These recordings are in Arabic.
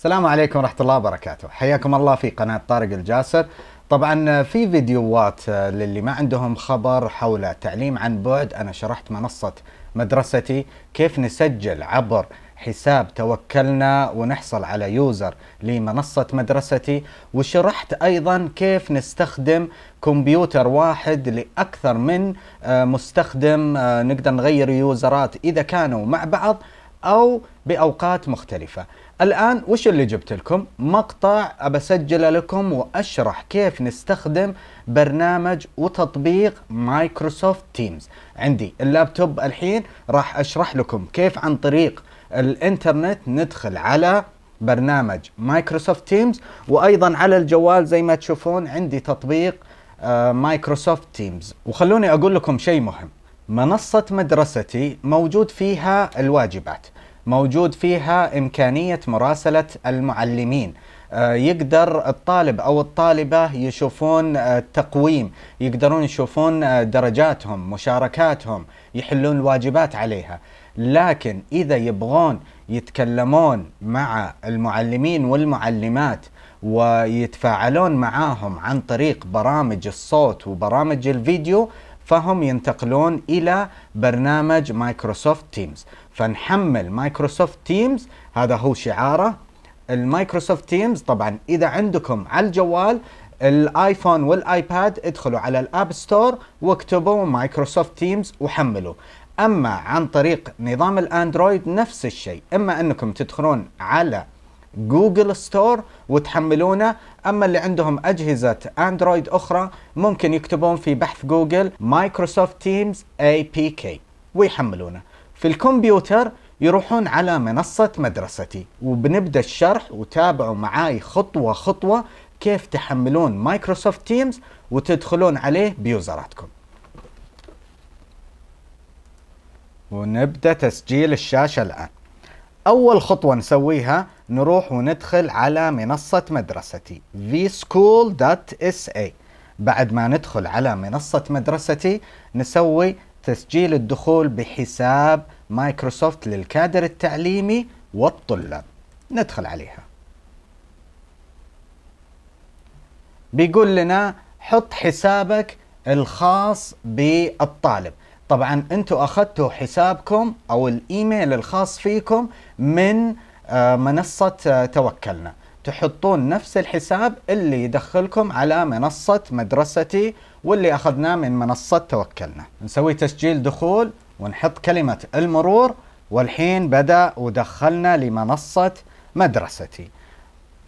السلام عليكم ورحمة الله وبركاته حياكم الله في قناة طارق الجاسر طبعا في فيديوهات آه، للي ما عندهم خبر حول تعليم عن بعد أنا شرحت منصة مدرستي كيف نسجل عبر حساب توكلنا ونحصل على يوزر لمنصة مدرستي وشرحت أيضا كيف نستخدم كمبيوتر واحد لأكثر من آه، مستخدم آه، نقدر نغير يوزرات إذا كانوا مع بعض أو بأوقات مختلفة الآن وش اللي جبت لكم؟ مقطع أبسجله لكم وأشرح كيف نستخدم برنامج وتطبيق مايكروسوفت تيمز عندي اللابتوب الحين راح أشرح لكم كيف عن طريق الإنترنت ندخل على برنامج مايكروسوفت تيمز وأيضا على الجوال زي ما تشوفون عندي تطبيق آه، مايكروسوفت تيمز وخلوني أقول لكم شيء مهم منصة مدرستي موجود فيها الواجبات موجود فيها إمكانية مراسلة المعلمين آه، يقدر الطالب او الطالبه يشوفون آه، التقويم، يقدرون يشوفون آه، درجاتهم، مشاركاتهم، يحلون الواجبات عليها، لكن اذا يبغون يتكلمون مع المعلمين والمعلمات ويتفاعلون معاهم عن طريق برامج الصوت وبرامج الفيديو فهم ينتقلون إلى برنامج مايكروسوفت تيمز فنحمل مايكروسوفت تيمز هذا هو شعاره المايكروسوفت تيمز طبعا إذا عندكم على الجوال الايفون والايباد ادخلوا على الاب ستور واكتبوا مايكروسوفت تيمز وحملوا اما عن طريق نظام الاندرويد نفس الشيء اما انكم تدخلون على جوجل ستور وتحملونه اما اللي عندهم اجهزه اندرويد اخرى ممكن يكتبون في بحث جوجل مايكروسوفت تيمز اي بي كي ويحملونه في الكمبيوتر يروحون على منصة مدرستي وبنبدأ الشرح وتابعوا معاي خطوة خطوة كيف تحملون مايكروسوفت تيمز وتدخلون عليه بيوزراتكم ونبدأ تسجيل الشاشة الآن أول خطوة نسويها نروح وندخل على منصة مدرستي vschool.sa بعد ما ندخل على منصة مدرستي نسوي تسجيل الدخول بحساب مايكروسوفت للكادر التعليمي والطلاب ندخل عليها بيقول لنا حط حسابك الخاص بالطالب طبعا انتم اخذتوا حسابكم او الايميل الخاص فيكم من آه، منصه آه، توكلنا تحطون نفس الحساب اللي يدخلكم على منصه مدرستي واللي اخذناه من منصه توكلنا نسوي تسجيل دخول ونحط كلمه المرور والحين بدا ودخلنا لمنصه مدرستي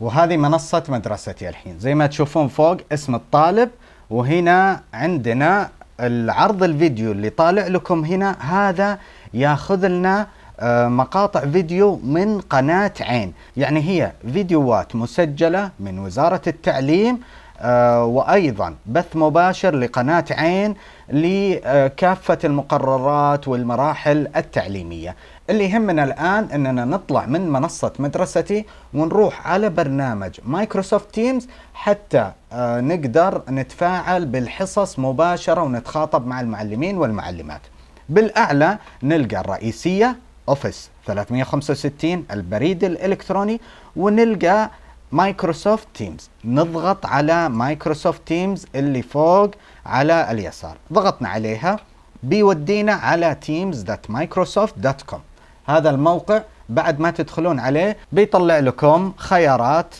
وهذه منصه مدرستي الحين زي ما تشوفون فوق اسم الطالب وهنا عندنا العرض الفيديو اللي طالع لكم هنا هذا ياخذ لنا آه، مقاطع فيديو من قناة عين يعني هي فيديوهات مسجلة من وزارة التعليم آه، وأيضا بث مباشر لقناة عين لكافة المقررات والمراحل التعليمية اللي يهمنا الآن أننا نطلع من منصة مدرستي ونروح على برنامج مايكروسوفت تيمز حتى آه، نقدر نتفاعل بالحصص مباشرة ونتخاطب مع المعلمين والمعلمات بالأعلى نلقى الرئيسية أوفيس 365 البريد الإلكتروني ونلقى مايكروسوفت تيمز نضغط على مايكروسوفت تيمز اللي فوق على اليسار ضغطنا عليها بيودينا على teams.microsoft.com هذا الموقع بعد ما تدخلون عليه بيطلع لكم خيارات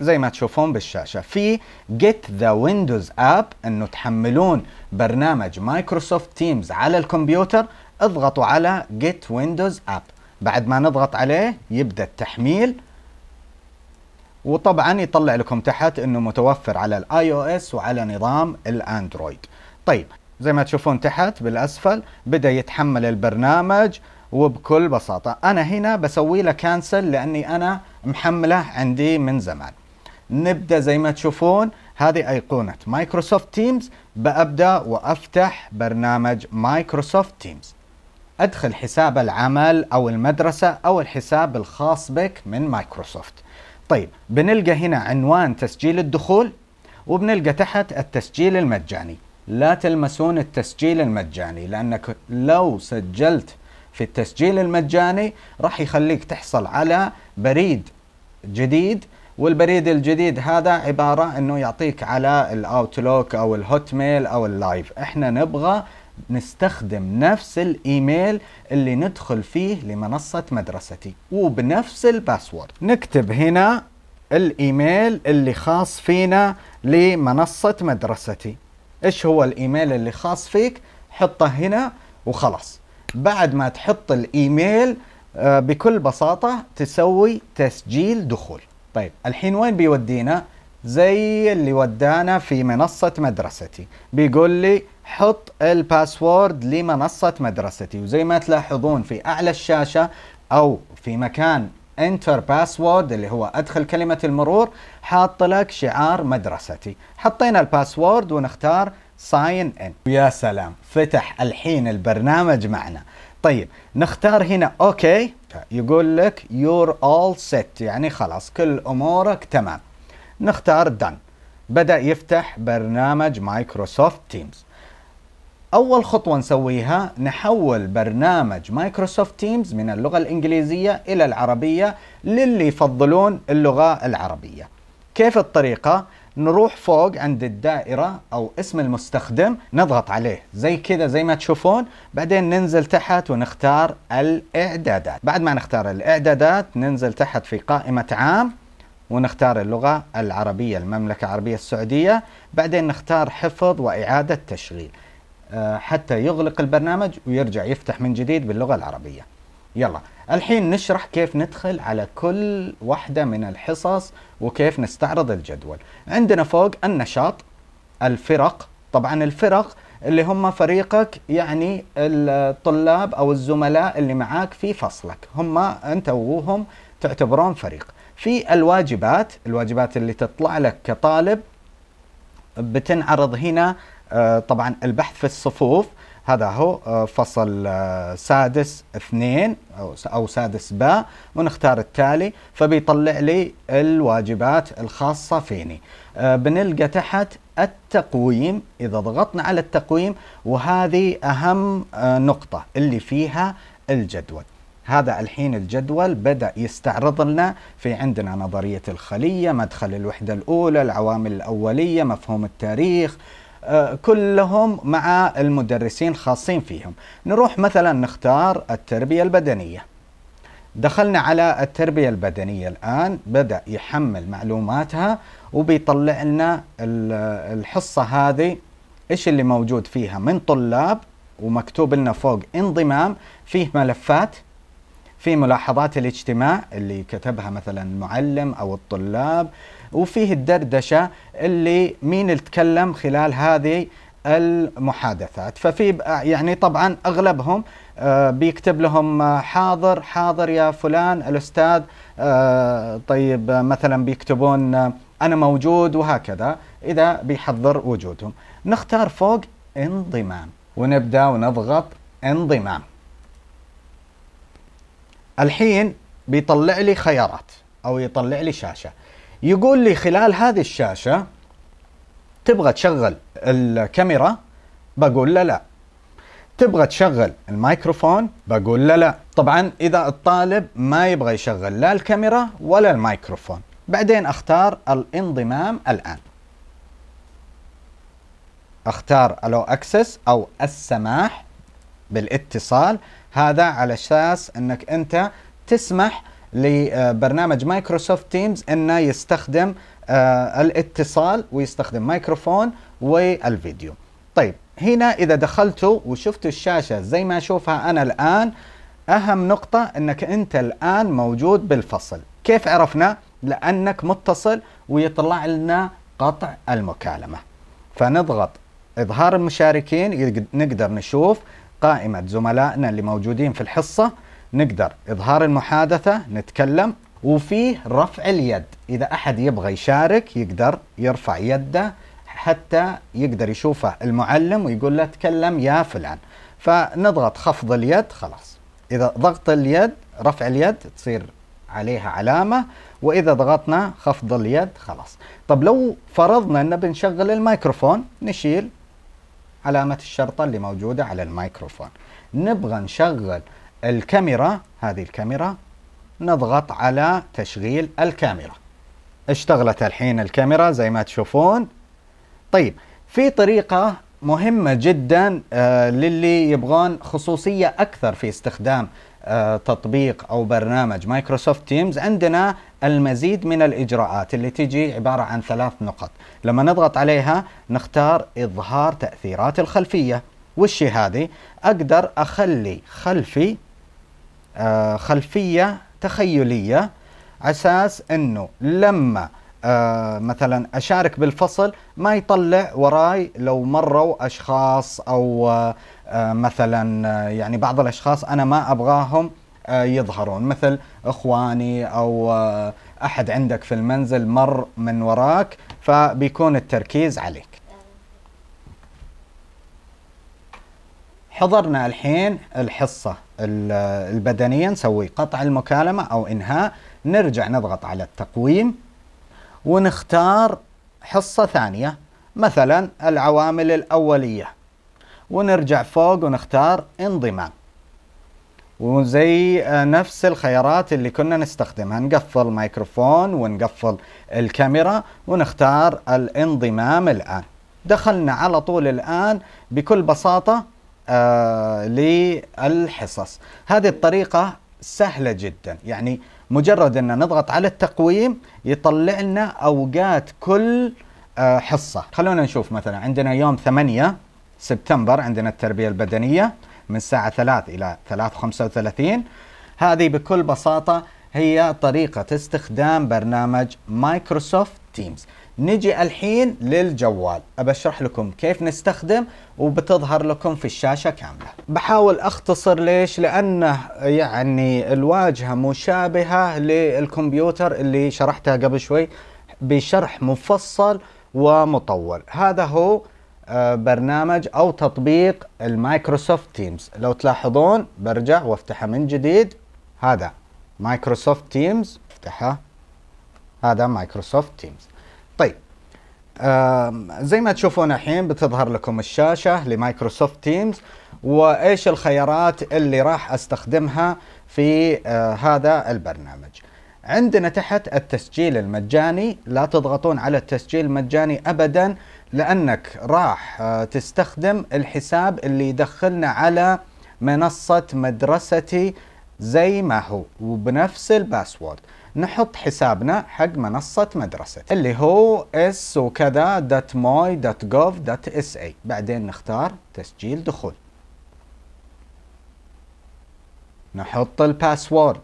زي ما تشوفون بالشاشة في Get the Windows App انه تحملون برنامج مايكروسوفت تيمز على الكمبيوتر اضغطوا على Get Windows App بعد ما نضغط عليه يبدأ التحميل وطبعا يطلع لكم تحت انه متوفر على الاي او اس وعلى نظام الاندرويد طيب زي ما تشوفون تحت بالاسفل بدا يتحمل البرنامج وبكل بساطه انا هنا بسوي له كانسل لاني انا محمله عندي من زمان نبدا زي ما تشوفون هذه ايقونه مايكروسوفت تيمز بابدا وافتح برنامج مايكروسوفت تيمز ادخل حساب العمل او المدرسه او الحساب الخاص بك من مايكروسوفت طيب بنلقى هنا عنوان تسجيل الدخول وبنلقى تحت التسجيل المجاني لا تلمسون التسجيل المجاني لأنك لو سجلت في التسجيل المجاني راح يخليك تحصل على بريد جديد والبريد الجديد هذا عبارة انه يعطيك على الاوتلوك او الهوت ميل او اللايف احنا نبغى نستخدم نفس الايميل اللي ندخل فيه لمنصة مدرستي وبنفس الباسورد نكتب هنا الايميل اللي خاص فينا لمنصة مدرستي ايش هو الايميل اللي خاص فيك حطه هنا وخلاص بعد ما تحط الايميل آه، بكل بساطة تسوي تسجيل دخول طيب الحين وين بيودينا زي اللي ودانا في منصة مدرستي بيقول لي حط الباسورد لمنصة مدرستي وزي ما تلاحظون في أعلى الشاشة أو في مكان Enter باسورد اللي هو ادخل كلمة المرور حاط لك شعار مدرستي حطينا الباسورد ونختار ساين ان ويا سلام فتح الحين البرنامج معنا طيب نختار هنا اوكي يقول لك يور اول سيت يعني خلاص كل امورك تمام نختار Done بدأ يفتح برنامج مايكروسوفت تيمز أول خطوة نسويها نحول برنامج مايكروسوفت تيمز من اللغة الإنجليزية إلى العربية للي يفضلون اللغة العربية كيف الطريقة؟ نروح فوق عند الدائرة أو اسم المستخدم نضغط عليه زي كذا زي ما تشوفون بعدين ننزل تحت ونختار الإعدادات بعد ما نختار الإعدادات ننزل تحت في قائمة عام ونختار اللغة العربية المملكة العربية السعودية بعدين نختار حفظ وإعادة تشغيل آه، حتى يغلق البرنامج ويرجع يفتح من جديد باللغة العربية يلا الحين نشرح كيف ندخل على كل واحدة من الحصص وكيف نستعرض الجدول عندنا فوق النشاط الفرق طبعا الفرق اللي هم فريقك يعني الطلاب او الزملاء اللي معاك في فصلك هم انت وهم تعتبرون فريق في الواجبات الواجبات اللي تطلع لك كطالب بتنعرض هنا آه، طبعا البحث في الصفوف هذا هو آه، فصل آه، سادس اثنين أو سادس باء ونختار التالي فبيطلع لي الواجبات الخاصة فيني بنلقى تحت التقويم إذا ضغطنا على التقويم وهذه أهم نقطة اللي فيها الجدول هذا الحين الجدول بدأ يستعرض لنا في عندنا نظرية الخلية مدخل الوحدة الأولى العوامل الأولية مفهوم التاريخ كلهم مع المدرسين خاصين فيهم نروح مثلا نختار التربية البدنية دخلنا على التربية البدنية الآن بدأ يحمل معلوماتها وبيطلع لنا الحصة هذه إيش اللي موجود فيها من طلاب ومكتوب لنا فوق انضمام فيه ملفات في ملاحظات الاجتماع اللي كتبها مثلا المعلم أو الطلاب وفيه الدردشة اللي مين تكلم خلال هذه المحادثات ففي يعني طبعا أغلبهم آه، بيكتب لهم آه، حاضر حاضر يا فلان الأستاذ آه، طيب مثلا بيكتبون أنا موجود وهكذا إذا بيحضر وجودهم نختار فوق انضمام ونبدأ ونضغط انضمام الحين بيطلع لي خيارات او يطلع لي شاشه يقول لي خلال هذه الشاشه تبغى تشغل الكاميرا بقول له لا تبغى تشغل الميكروفون بقول له لا طبعا اذا الطالب ما يبغى يشغل لا الكاميرا ولا الميكروفون بعدين اختار الانضمام الان اختار الو اكسس او السماح بالاتصال هذا على اساس انك انت تسمح لبرنامج مايكروسوفت تيمز انه يستخدم آه، الاتصال ويستخدم مايكروفون والفيديو طيب هنا اذا دخلتوا وشفتوا الشاشه زي ما اشوفها انا الان اهم نقطه انك انت الان موجود بالفصل كيف عرفنا لانك متصل ويطلع لنا قطع المكالمه فنضغط اظهار المشاركين نقدر نشوف قائمة زملائنا اللي موجودين في الحصة نقدر إظهار المحادثة نتكلم وفيه رفع اليد إذا أحد يبغى يشارك يقدر يرفع يده حتى يقدر يشوفه المعلم ويقول له تكلم يا فلان فنضغط خفض اليد خلاص إذا ضغط اليد رفع اليد تصير عليها علامة وإذا ضغطنا خفض اليد خلاص طب لو فرضنا أن بنشغل الميكروفون نشيل علامة الشرطة اللي موجودة على الميكروفون نبغى نشغل الكاميرا هذه الكاميرا نضغط على تشغيل الكاميرا اشتغلت الحين الكاميرا زي ما تشوفون طيب في طريقة مهمة جدا آه، للي يبغون خصوصية أكثر في استخدام تطبيق او برنامج مايكروسوفت تيمز عندنا المزيد من الاجراءات اللي تجي عباره عن ثلاث نقط لما نضغط عليها نختار اظهار تاثيرات الخلفيه وش هذه اقدر اخلي خلفي آه، خلفيه تخيليه اساس انه لما آه، مثلا اشارك بالفصل ما يطلع وراي لو مروا اشخاص او آه، آه، مثلا آه، يعني بعض الاشخاص انا ما ابغاهم آه، يظهرون مثل اخواني او احد عندك في المنزل مر من وراك فبيكون التركيز عليك حضرنا الحين الحصة البدنية نسوي قطع المكالمة أو إنهاء نرجع نضغط على التقويم ونختار حصة ثانية مثلا العوامل الأولية ونرجع فوق ونختار انضمام وزي آه، نفس الخيارات اللي كنا نستخدمها نقفل مايكروفون ونقفل الكاميرا ونختار الانضمام الآن دخلنا على طول الآن بكل بساطة آه للحصص هذه الطريقة سهلة جدا يعني مجرد أن نضغط على التقويم يطلع لنا أوقات كل آه حصة خلونا نشوف مثلا عندنا يوم ثمانية سبتمبر عندنا التربية البدنية من الساعة 3 إلى 3:35 هذه بكل بساطة هي طريقة استخدام برنامج مايكروسوفت تيمز نجي الحين للجوال أشرح لكم كيف نستخدم وبتظهر لكم في الشاشة كاملة بحاول أختصر ليش لأنه يعني الواجهة مشابهة للكمبيوتر اللي شرحتها قبل شوي بشرح مفصل ومطول هذا هو آه، برنامج او تطبيق المايكروسوفت تيمز لو تلاحظون برجع وافتحه من جديد هذا مايكروسوفت تيمز افتحه هذا مايكروسوفت تيمز طيب زي ما تشوفون الحين بتظهر لكم الشاشة لمايكروسوفت تيمز وإيش الخيارات اللي راح أستخدمها في آه، هذا البرنامج عندنا تحت التسجيل المجاني لا تضغطون على التسجيل المجاني أبدا لانك راح آه، تستخدم الحساب اللي يدخلنا على منصه مدرستي زي ما هو وبنفس الباسورد نحط حسابنا حق منصة مدرسة اللي هو اس وكذا دوت موي دوت جوف دوت اس اي بعدين نختار تسجيل دخول نحط الباسورد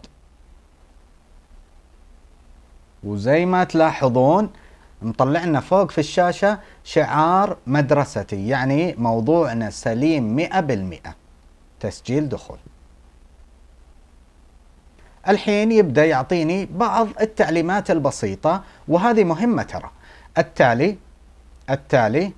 وزي ما تلاحظون مطلعنا فوق في الشاشة شعار مدرستي يعني موضوعنا سليم مئة بالمئة تسجيل دخول الحين يبدأ يعطيني بعض التعليمات البسيطة وهذه مهمة ترى التالي التالي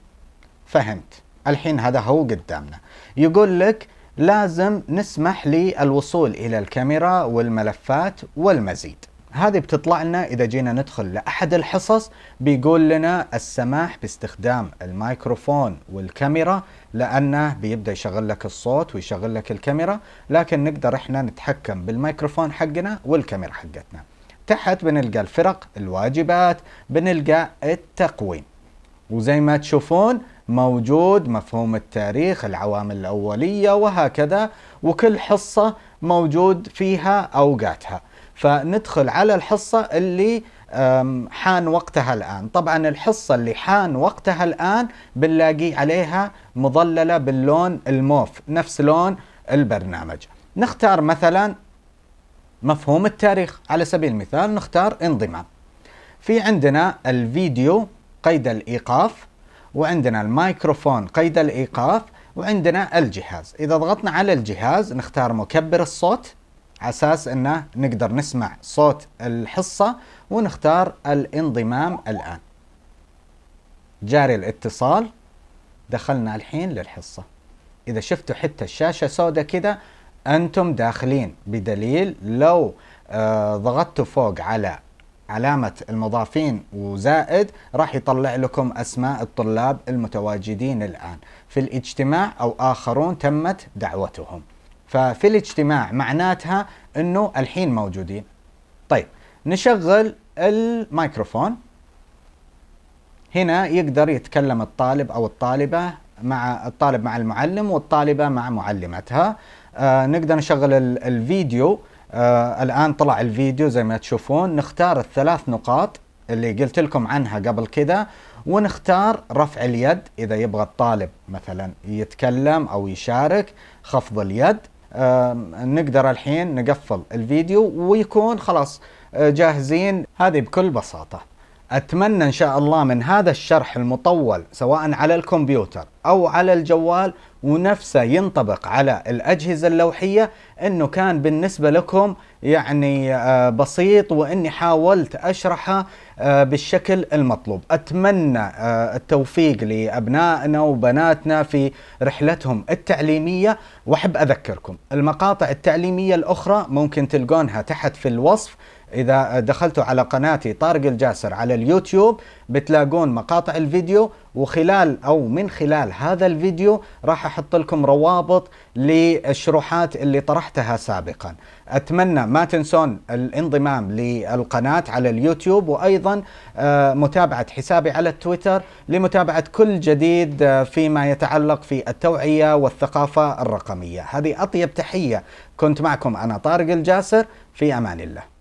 فهمت الحين هذا هو قدامنا يقول لك لازم نسمح للوصول إلى الكاميرا والملفات والمزيد هذه بتطلع لنا اذا جينا ندخل لاحد الحصص بيقول لنا السماح باستخدام الميكروفون والكاميرا لانه بيبدا يشغل لك الصوت ويشغل لك الكاميرا لكن نقدر احنا نتحكم بالميكروفون حقنا والكاميرا حقتنا تحت بنلقى الفرق الواجبات بنلقى التقويم وزي ما تشوفون موجود مفهوم التاريخ العوامل الأولية وهكذا وكل حصة موجود فيها أوقاتها فندخل على الحصة اللي حان وقتها الآن طبعا الحصة اللي حان وقتها الآن بنلاقي عليها مظللة باللون الموف نفس لون البرنامج نختار مثلا مفهوم التاريخ على سبيل المثال نختار انضمام في عندنا الفيديو قيد الإيقاف وعندنا الميكروفون قيد الإيقاف وعندنا الجهاز إذا ضغطنا على الجهاز نختار مكبر الصوت على اساس انه نقدر نسمع صوت الحصه ونختار الانضمام الان جاري الاتصال دخلنا الحين للحصه اذا شفتوا حتى الشاشه سوداء كده انتم داخلين بدليل لو آه ضغطتوا فوق على علامة المضافين وزائد راح يطلع لكم أسماء الطلاب المتواجدين الآن في الاجتماع أو آخرون تمت دعوتهم ففي الاجتماع معناتها انه الحين موجودين طيب نشغل الميكروفون هنا يقدر يتكلم الطالب او الطالبه مع الطالب مع المعلم والطالبه مع معلمتها آه نقدر نشغل الفيديو آه الان طلع الفيديو زي ما تشوفون نختار الثلاث نقاط اللي قلت لكم عنها قبل كده ونختار رفع اليد اذا يبغى الطالب مثلا يتكلم او يشارك خفض اليد نقدر الحين نقفل الفيديو ويكون خلاص آه، جاهزين هذه بكل بساطة أتمنى إن شاء الله من هذا الشرح المطول سواء على الكمبيوتر أو على الجوال ونفسه ينطبق على الأجهزة اللوحية أنه كان بالنسبة لكم يعني آه، بسيط وأني حاولت أشرحه آه، بالشكل المطلوب أتمنى آه، التوفيق لأبنائنا وبناتنا في رحلتهم التعليمية وأحب أذكركم المقاطع التعليمية الأخرى ممكن تلقونها تحت في الوصف إذا دخلتوا على قناتي طارق الجاسر على اليوتيوب بتلاقون مقاطع الفيديو وخلال أو من خلال هذا الفيديو راح أحط لكم روابط للشروحات اللي طرحتها سابقا أتمنى ما تنسون الانضمام للقناة على اليوتيوب وأيضا آه، متابعة حسابي على التويتر لمتابعة كل جديد آه، فيما يتعلق في التوعية والثقافة الرقمية هذه أطيب تحية كنت معكم أنا طارق الجاسر في أمان الله